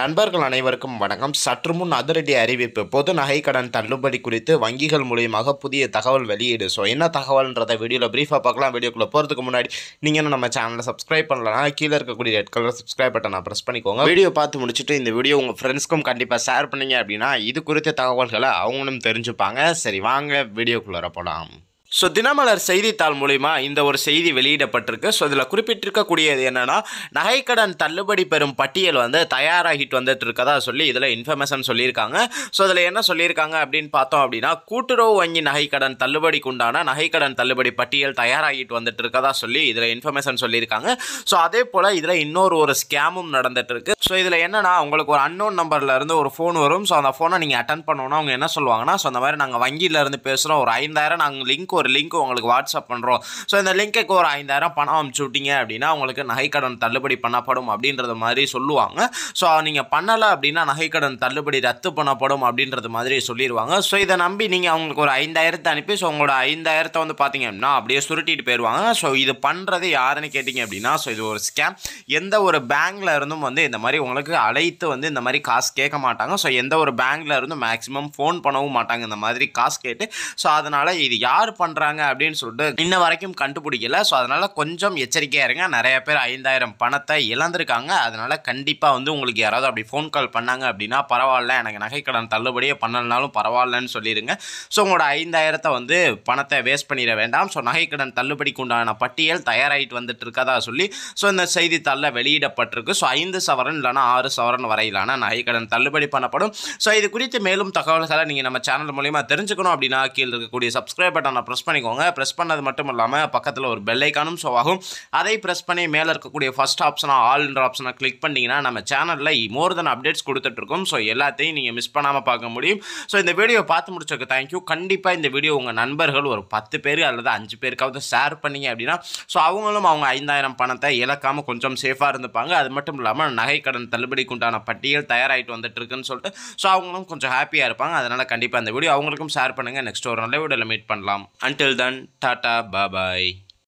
நண்பர்கள் அனைவருக்கும் வணக்கம் சற்று முன் அதிரடி அறிவிப்பு பொது நகை கடன் தள்ளுபடி குறித்து வங்கிகள் மூலியமாக புதிய தகவல் வெளியீடு ஸோ என்ன தகவல்ன்றதை வீடியோவில் ப்ரீஃபாக பார்க்கலாம் வீடியோக்குள்ளே போகிறதுக்கு முன்னாடி நீங்கள் நம்ம சேனலை சப்ஸ்கிரைப் பண்ணலன்னா கீழே இருக்கக்கூடிய ரெட் கலர் சப்ஸ்கிரைப் பட்டனை ப்ரெஸ் பண்ணிக்கோங்க வீடியோ பார்த்து முடிச்சுட்டு இந்த வீடியோ உங்கள் ஃப்ரெண்ட்ஸ்க்கும் கண்டிப்பாக ஷேர் பண்ணிங்க அப்படின்னா இது குறித்த தகவல்களை அவங்களும் தெரிஞ்சுப்பாங்க சரி வாங்க வீடியோக்குள்ளே போகலாம் ஸோ தினமலர் செய்தித்தாள் மூலிமா இந்த ஒரு செய்தி வெளியிடப்பட்டிருக்கு ஸோ இதில் குறிப்பிட்டிருக்கக்கூடியது என்னென்னா நகைக்கடன் தள்ளுபடி பெறும் பட்டியல் வந்து தயாராகிட்டு வந்துட்டு இருக்கதா சொல்லி இதில் இன்ஃபர்மேஷன் சொல்லியிருக்காங்க ஸோ இதில் என்ன சொல்லியிருக்காங்க அப்படின்னு பார்த்தோம் அப்படின்னா கூட்டுறவு வங்கி நகைக்கடன் தள்ளுபடிக்கு உண்டான நகைக்கடன் தள்ளுபடி பட்டியல் தயாராகிட்டு வந்துட்டு இருக்கதா சொல்லி இதில் இன்ஃபர்மேஷன் சொல்லியிருக்காங்க ஸோ அதே போல் இதில் இன்னொரு ஒரு ஸ்கேமும் நடந்துட்டு இருக்கு ஸோ இதில் என்னென்னா உங்களுக்கு ஒரு அன்னோன் நம்பர்லேருந்து ஒரு ஃபோன் வரும் ஸோ அந்த ஃபோனை நீங்கள் அட்டன் பண்ணோன்னா அவங்க என்ன சொல்லுவாங்கன்னா ஸோ அந்த மாதிரி நாங்கள் வங்கியிலேருந்து பேசுகிறோம் ஒரு ஐந்தாயிரம் நாங்கள் லிங்க் ஒரு லிங்க் உங்களுக்கு வாட்ஸ்அப் பண்ணுறோம் ஸோ இந்த லிங்க்குக்கு ஒரு ஐந்தாயிரம் பணம் அமுச்சு விட்டீங்க அப்படின்னா உங்களுக்கு நகைக்கடன் தள்ளுபடி பண்ணப்படும் அப்படின்றது மாதிரி சொல்லுவாங்க ஸோ நீங்கள் பண்ணலை அப்படின்னா நகைக்கடன் தள்ளுபடி ரத்து பண்ணப்படும் அப்படின்றது மாதிரி சொல்லிடுவாங்க ஸோ இதை நம்பி நீங்கள் அவங்களுக்கு ஒரு ஐந்தாயிரத்தை அனுப்பி ஸோ உங்களோட ஐந்தாயிரத்தை வந்து பார்த்தீங்க அப்படின்னா அப்படியே சுருட்டிட்டு போயிடுவாங்க ஸோ இது பண்ணுறது யாருன்னு கேட்டிங்க அப்படின்னா ஸோ இது ஒரு ஸ்கேம் எந்த ஒரு பேங்க்கில் இருந்தும் வந்து இந்த மாதிரி உங்களுக்கு அழைத்து வந்து இந்த மாதிரி காசு கேட்க மாட்டாங்க ஸோ எந்த ஒரு பேங்க்கில் இருந்தும் மேக்ஸிமம் ஃபோன் பண்ணவும் மாட்டாங்க இந்த மாதிரி காசு கேட்டு ஸோ அதனால் இது யார் பண்ண பண்ணுறாங்க அப்படின்னு சொல்லிட்டு இன்ன வரைக்கும் கண்டுபிடிக்கல ஸோ அதனால் கொஞ்சம் எச்சரிக்கையாக இருங்க நிறைய பேர் ஐந்தாயிரம் பணத்தை இழந்திருக்காங்க அதனால் கண்டிப்பாக வந்து உங்களுக்கு யாராவது அப்படி ஃபோன் கால் பண்ணாங்க அப்படின்னா பரவாயில்ல எனக்கு நகைக்கடன் தள்ளுபடியே பண்ணலனாலும் பரவாயில்லன்னு சொல்லிடுங்க ஸோ உங்களோட ஐந்தாயிரத்தை வந்து பணத்தை வேஸ்ட் பண்ணிட வேண்டாம் ஸோ நகைக்கடன் தள்ளுபடிக்கு உண்டான பட்டியல் தயாராகிட்டு வந்துட்டு இருக்கதா சொல்லி ஸோ இந்த செய்தித்தாளில் வெளியிடப்பட்டிருக்கு ஸோ ஐந்து சவரன் இல்லைனா ஆறு சவரன் வரையிலான நகைக்கடன் தள்ளுபடி பண்ணப்படும் ஸோ இது குறித்து மேலும் தகவல்களை நீங்கள் நம்ம சேனல் மூலியமாக தெரிஞ்சுக்கணும் அப்படின்னா கீழே இருக்கக்கூடிய சப்ஸ்கிரைப் பட்டனை ப்ரெஸ் பண்ணிக்கோங்க ப்ரெஸ் பண்ணது மட்டும் இல்லாமல் பக்கத்தில் ஒரு பெல்லைக்கானும் ஷோ ஆகும் அதை ப்ரெஸ் பண்ணி மேலே இருக்கக்கூடிய ஃபஸ்ட் ஆப்ஷனாக ஆல்ன்ற ஆப்ஷனாக கிளிக் பண்ணிங்கன்னா நம்ம சேனலில் மோர் தென் அப்டேட்ஸ் கொடுத்துட்ருக்கோம் ஸோ எல்லாத்தையும் நீங்கள் மிஸ் பண்ணாமல் பார்க்க முடியும் ஸோ இந்த வீடியோ பார்த்து முடிச்சதுக்கு தேங்க்யூ கண்டிப்பாக இந்த வீடியோ உங்கள் நண்பர்கள் ஒரு பத்து பேர் அல்லது அஞ்சு பேருக்காவது ஷேர் பண்ணிங்க அப்படின்னா ஸோ அவங்களும் அவங்க ஐந்தாயிரம் பணத்தை இழக்காமல் கொஞ்சம் சேஃபாக இருந்துப்பாங்க அது மட்டும் இல்லாமல் நகைக்கடன் தள்ளுபடிக்கு உண்டான பட்டியல் தயாராகிட்டு வந்துட்டு இருக்குன்னு சொல்லிட்டு ஸோ அவங்களும் கொஞ்சம் ஹாப்பியாக இருப்பாங்க அதனால் கண்டிப்பாக அந்த வீடியோ அவங்களுக்கும் ஷேர் பண்ணுங்கள் நெக்ஸ்ட் ஒரு நல்ல வீடியோவில் மீட் பண்ணலாம் Until then, tata, bye bye.